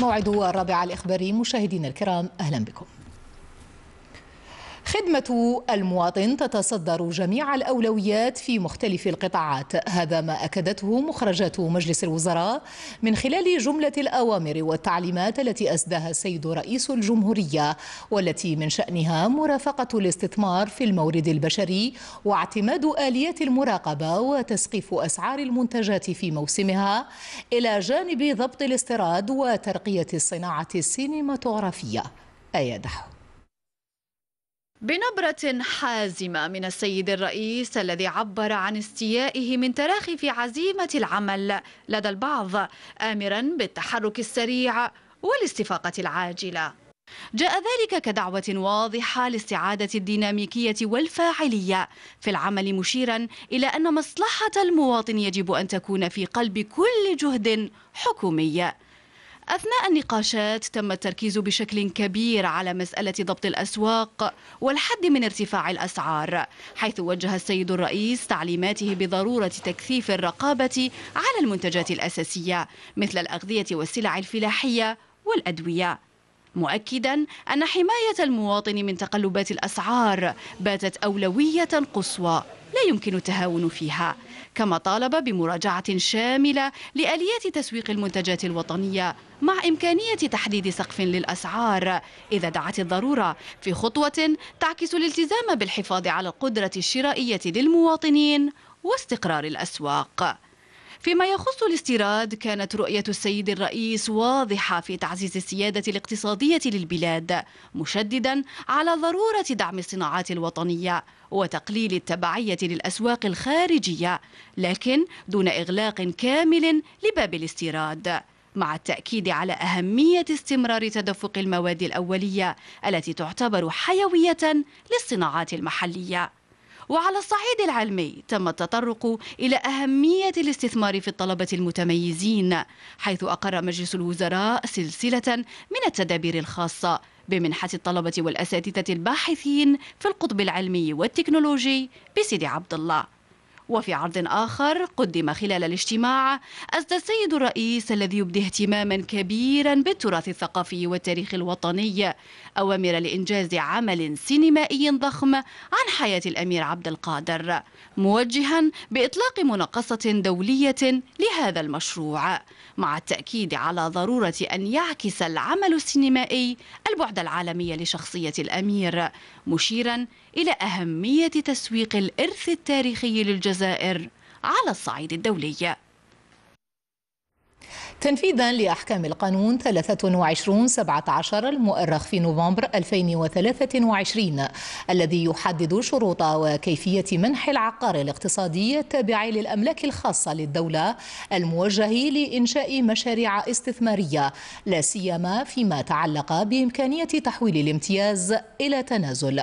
موعد الرابعة الإخباري مشاهدينا الكرام أهلا بكم خدمة المواطن تتصدر جميع الأولويات في مختلف القطاعات هذا ما أكدته مخرجات مجلس الوزراء من خلال جملة الأوامر والتعليمات التي أسداها السيد رئيس الجمهورية والتي من شأنها مرافقة الاستثمار في المورد البشري واعتماد آليات المراقبة وتسقيف أسعار المنتجات في موسمها إلى جانب ضبط الاستيراد وترقية الصناعة السينماتوغرافية آية دحو بنبرة حازمة من السيد الرئيس الذي عبر عن استيائه من تراخي في عزيمة العمل لدى البعض آمرا بالتحرك السريع والاستفاقة العاجلة جاء ذلك كدعوة واضحة لاستعادة الديناميكية والفاعلية في العمل مشيرا إلى أن مصلحة المواطن يجب أن تكون في قلب كل جهد حكومي أثناء النقاشات تم التركيز بشكل كبير على مسألة ضبط الأسواق والحد من ارتفاع الأسعار حيث وجه السيد الرئيس تعليماته بضرورة تكثيف الرقابة على المنتجات الأساسية مثل الأغذية والسلع الفلاحية والأدوية مؤكدا أن حماية المواطن من تقلبات الأسعار باتت أولوية قصوى لا يمكن التهاون فيها كما طالب بمراجعة شاملة لآليات تسويق المنتجات الوطنية مع إمكانية تحديد سقف للأسعار إذا دعت الضرورة في خطوة تعكس الالتزام بالحفاظ على القدرة الشرائية للمواطنين واستقرار الأسواق فيما يخص الاستيراد كانت رؤية السيد الرئيس واضحة في تعزيز السيادة الاقتصادية للبلاد مشددا على ضرورة دعم الصناعات الوطنية وتقليل التبعية للأسواق الخارجية لكن دون إغلاق كامل لباب الاستيراد مع التأكيد على أهمية استمرار تدفق المواد الأولية التي تعتبر حيوية للصناعات المحلية وعلى الصعيد العلمي تم التطرق إلى أهمية الاستثمار في الطلبة المتميزين حيث أقر مجلس الوزراء سلسلة من التدابير الخاصة بمنحة الطلبة والأساتذة الباحثين في القطب العلمي والتكنولوجي بسيدي عبد الله وفي عرض آخر قدم خلال الاجتماع أسدى السيد الرئيس الذي يبدي اهتماما كبيرا بالتراث الثقافي والتاريخ الوطني أوامر لإنجاز عمل سينمائي ضخم عن حياة الأمير عبد القادر موجها بإطلاق مناقصة دولية لهذا المشروع مع التأكيد على ضرورة أن يعكس العمل السينمائي البعد العالمي لشخصية الأمير مشيرا إلى أهمية تسويق الإرث التاريخي للجزائر على الصعيد الدولي تنفيذا لأحكام القانون 2317 المؤرخ في نوفمبر 2023 الذي يحدد شروط وكيفية منح العقار الاقتصادي التابع للأملاك الخاصة للدولة الموجه لإنشاء مشاريع استثمارية لا سيما فيما تعلق بإمكانية تحويل الامتياز إلى تنازل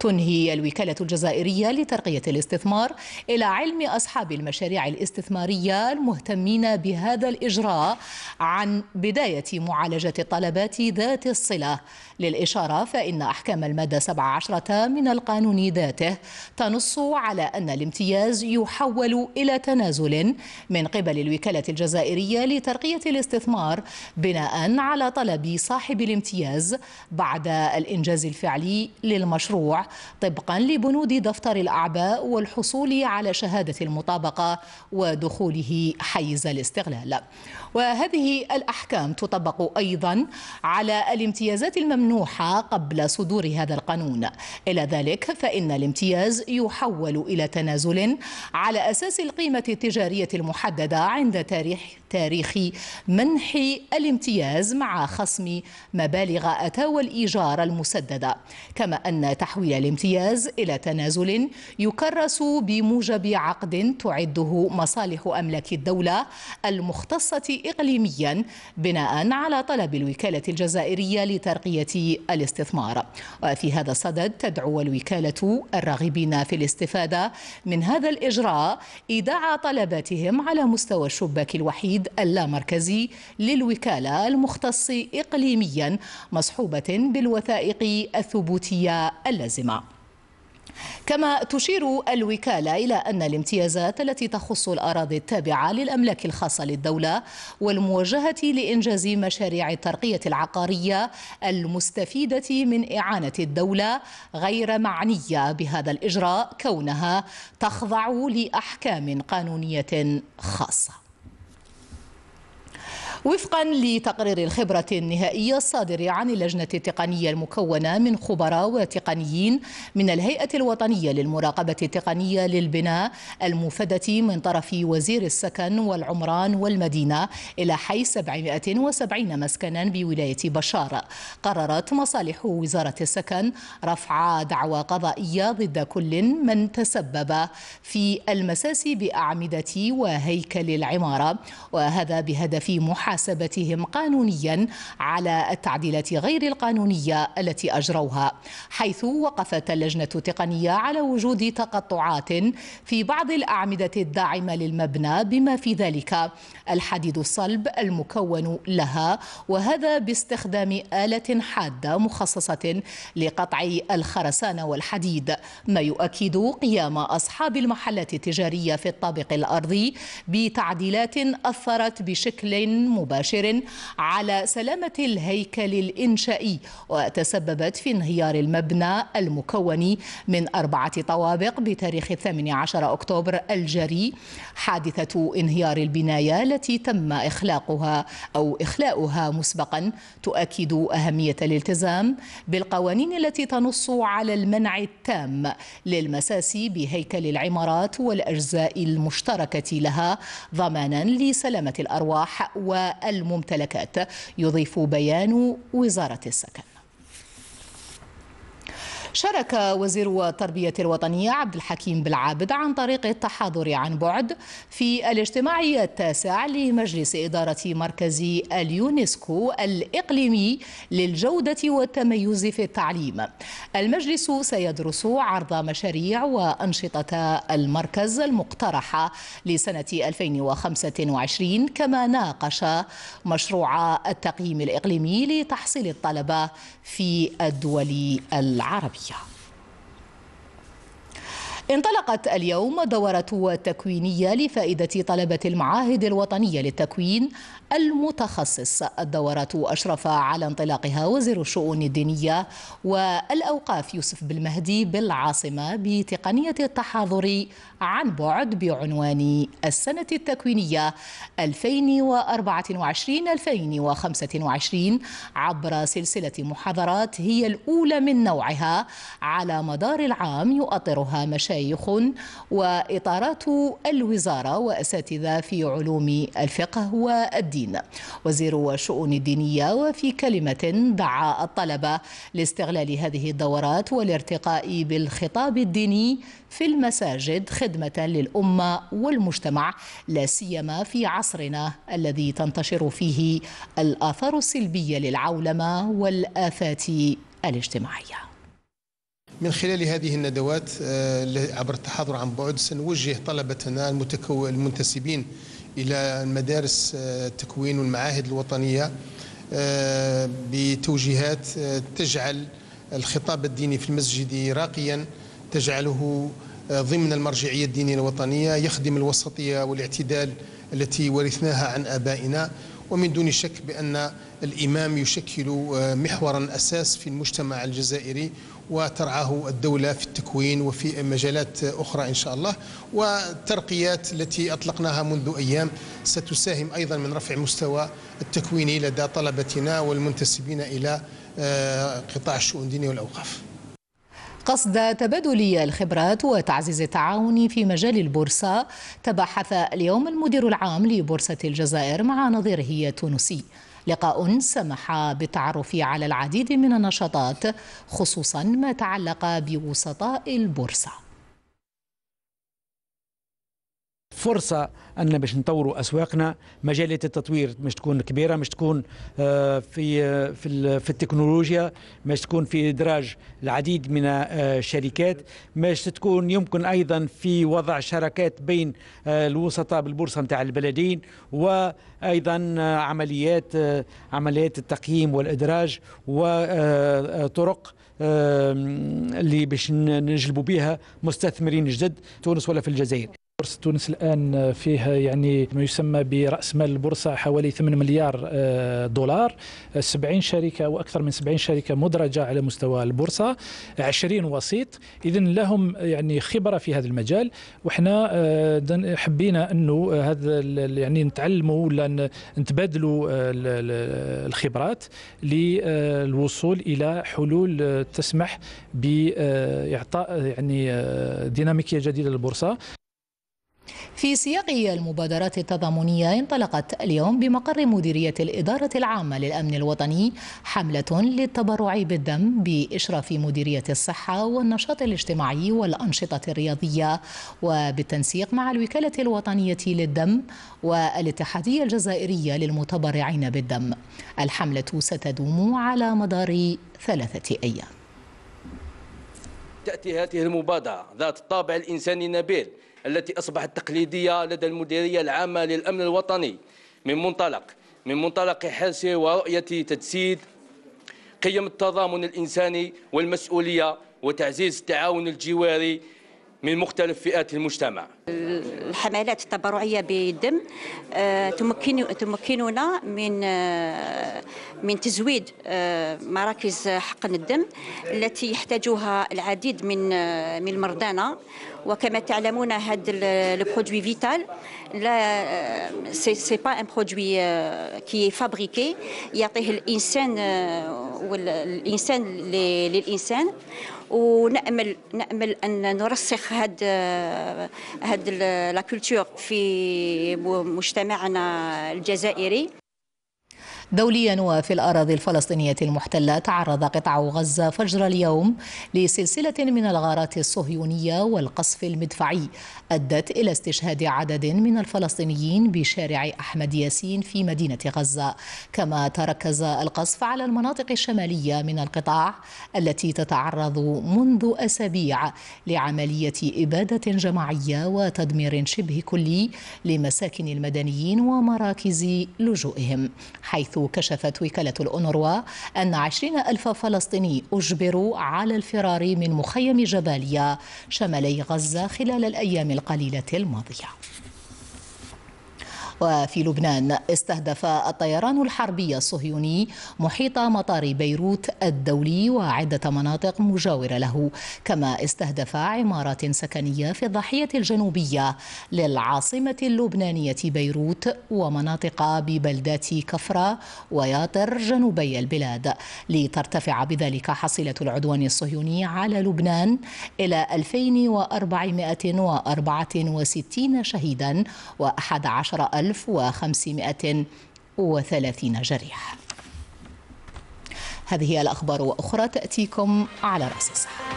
تنهي الوكالة الجزائرية لترقية الاستثمار إلى علم أصحاب المشاريع الاستثمارية المهتمين بهذا الإجراء عن بداية معالجة الطلبات ذات الصلة للإشارة فإن أحكام المادة 17 من القانون ذاته تنص على أن الامتياز يحول إلى تنازل من قبل الوكالة الجزائرية لترقية الاستثمار بناء على طلب صاحب الامتياز بعد الإنجاز الفعلي للمشروع طبقا لبنود دفتر الأعباء والحصول على شهادة المطابقة ودخوله حيز الاستغلال وهذه الأحكام تطبق أيضا على الامتيازات الممنوحة قبل صدور هذا القانون إلى ذلك فإن الامتياز يحول إلى تنازل على أساس القيمة التجارية المحددة عند تاريخ تاريخ منح الامتياز مع خصم مبالغ أتاوى الإيجار المسددة كما أن تحويل الامتياز إلى تنازل يكرس بموجب عقد تعده مصالح أملاك الدولة المختصة إقليميا بناء على طلب الوكالة الجزائرية لترقية الاستثمار وفي هذا الصدد تدعو الوكالة الراغبين في الاستفادة من هذا الإجراء إيداع طلباتهم على مستوى الشباك الوحيد العقيد اللامركزي للوكالة المختص إقليميا مصحوبة بالوثائق الثبوتية اللازمة كما تشير الوكالة إلى أن الامتيازات التي تخص الأراضي التابعة للأملاك الخاصة للدولة والموجهة لإنجاز مشاريع الترقية العقارية المستفيدة من إعانة الدولة غير معنية بهذا الإجراء كونها تخضع لأحكام قانونية خاصة وفقا لتقرير الخبرة النهائية الصادر عن اللجنة التقنية المكونة من خبراء وتقنيين من الهيئة الوطنية للمراقبة التقنية للبناء المفدة من طرف وزير السكن والعمران والمدينة إلى حي 770 مسكنا بولاية بشار قررت مصالح وزارة السكن رفع دعوى قضائية ضد كل من تسبب في المساس بأعمدة وهيكل العمارة وهذا بهدف محاولة محاسبتهم قانونيا على التعديلات غير القانونية التي أجروها حيث وقفت اللجنة التقنية على وجود تقطعات في بعض الأعمدة الداعمة للمبنى بما في ذلك الحديد الصلب المكون لها وهذا باستخدام آلة حادة مخصصة لقطع الخرسانة والحديد ما يؤكد قيام أصحاب المحلات التجارية في الطابق الأرضي بتعديلات أثرت بشكل مباشر على سلامة الهيكل الإنشائي وتسببت في انهيار المبنى المكون من أربعة طوابق بتاريخ 18 أكتوبر الجري حادثة انهيار البناية التي تم إخلاقها أو إخلاؤها مسبقا تؤكد أهمية الالتزام بالقوانين التي تنص على المنع التام للمساس بهيكل العمارات والأجزاء المشتركة لها ضمانا لسلامة الأرواح و الممتلكات يضيف بيان وزارة السكن شارك وزير التربية الوطنية عبد الحكيم بالعابد عن طريق التحاضر عن بعد في الاجتماع التاسع لمجلس إدارة مركز اليونسكو الإقليمي للجودة والتميز في التعليم المجلس سيدرس عرض مشاريع وأنشطة المركز المقترحة لسنة 2025 كما ناقش مشروع التقييم الإقليمي لتحصيل الطلبة في الدول العربية Yeah. انطلقت اليوم دورة تكوينية لفائدة طلبة المعاهد الوطنية للتكوين المتخصص الدورة أشرف على انطلاقها وزير الشؤون الدينية والأوقاف يوسف بالمهدي بالعاصمة بتقنية التحاضر عن بعد بعنوان السنة التكوينية 2024-2025 عبر سلسلة محاضرات هي الأولى من نوعها على مدار العام يؤطرها مشاهد مشايخ وإطارات الوزارة وأساتذة في علوم الفقه والدين وزير الشؤون الدينية وفي كلمة دعا الطلبة لاستغلال هذه الدورات والارتقاء بالخطاب الديني في المساجد خدمة للأمة والمجتمع لا سيما في عصرنا الذي تنتشر فيه الآثار السلبية للعولمة والآفات الاجتماعيه من خلال هذه الندوات آه، عبر التحاضر عن بعد سنوجه طلبتنا المنتسبين إلى المدارس آه، التكوين والمعاهد الوطنية آه، بتوجيهات تجعل الخطاب الديني في المسجد راقيا تجعله ضمن المرجعية الدينية الوطنية يخدم الوسطية والاعتدال التي ورثناها عن آبائنا ومن دون شك بأن الإمام يشكل محورا أساس في المجتمع الجزائري وترعاه الدولة في التكوين وفي مجالات أخرى إن شاء الله والترقيات التي أطلقناها منذ أيام ستساهم أيضا من رفع مستوى التكوين لدى طلبتنا والمنتسبين إلى آه، قطاع الشؤون الدينية والأوقاف قصد تبادل الخبرات وتعزيز التعاون في مجال البورصة تبحث اليوم المدير العام لبورصة الجزائر مع نظيره التونسي لقاء سمح بالتعرف على العديد من النشاطات خصوصا ما تعلق بوسطاء البورصه فرصه ان باش نطوروا اسواقنا مجالات التطوير مش تكون كبيره مش تكون آه، في آه، في في التكنولوجيا مش تكون في ادراج العديد من آه، الشركات مش تكون يمكن ايضا في وضع شراكات بين الوسطاء بالبورصه نتاع البلدين وايضا عمليات عمليات التقييم والادراج وطرق اللي باش نجلبوا بها مستثمرين جدد تونس ولا في الجزائر بورصة تونس الآن فيها يعني ما يسمى برأس مال البورصة حوالي 8 مليار آه، دولار 70 شركة وأكثر من 70 شركة مدرجة على مستوى البورصة 20 وسيط إذا لهم يعني خبرة في هذا المجال وإحنا آه، حبينا أنه هذا يعني نتعلموا ولا نتبادلوا آه، الخبرات للوصول إلى حلول تسمح بإعطاء يعني ديناميكية جديدة للبورصة في سياق المبادرات التضامنية انطلقت اليوم بمقر مديرية الإدارة العامة للأمن الوطني حملة للتبرع بالدم بإشراف مديرية الصحة والنشاط الاجتماعي والأنشطة الرياضية وبالتنسيق مع الوكالة الوطنية للدم والاتحادية الجزائرية للمتبرعين بالدم الحملة ستدوم على مدار ثلاثة أيام تأتي هذه المبادرة ذات الطابع الإنساني النبيل التي أصبحت تقليدية لدى المديرية العامة للأمن الوطني من منطلق من منطلق حرص ورؤية تجسيد قيم التضامن الإنساني والمسؤولية وتعزيز التعاون الجواري من مختلف فئات المجتمع الحملات التبرعيه بالدم آه، تمكننا من آه، من تزويد آه، مراكز حقن الدم التي يحتاجها العديد من من مرضانا وكما تعلمون هذا البرودوي فيتال لا سي با ان برودوي كي فابريكي يعطيه الانسان euh، والانسان للانسان ونامل نامل ان نرسخ هاد هاد لا كولتور في مجتمعنا الجزائري دوليا وفي الأراضي الفلسطينية المحتلة تعرض قطاع غزة فجر اليوم لسلسلة من الغارات الصهيونية والقصف المدفعي أدت إلى استشهاد عدد من الفلسطينيين بشارع أحمد ياسين في مدينة غزة كما تركز القصف على المناطق الشمالية من القطاع التي تتعرض منذ أسابيع لعملية إبادة جماعية وتدمير شبه كلي لمساكن المدنيين ومراكز لجوئهم حيث حيث كشفت وكالة الأونروا أن عشرين ألف فلسطيني أجبروا على الفرار من مخيم جباليا شمالي غزة خلال الأيام القليلة الماضية وفي لبنان استهدف الطيران الحربي الصهيوني محيط مطار بيروت الدولي وعدة مناطق مجاورة له كما استهدف عمارات سكنية في الضاحية الجنوبية للعاصمة اللبنانية بيروت ومناطق ببلدات كفرة وياطر جنوبي البلاد لترتفع بذلك حصيلة العدوان الصهيوني على لبنان إلى 2464 شهيدا و 11 ألف 1530 جريح هذه الأخبار وأخرى تأتيكم على رأس الساعة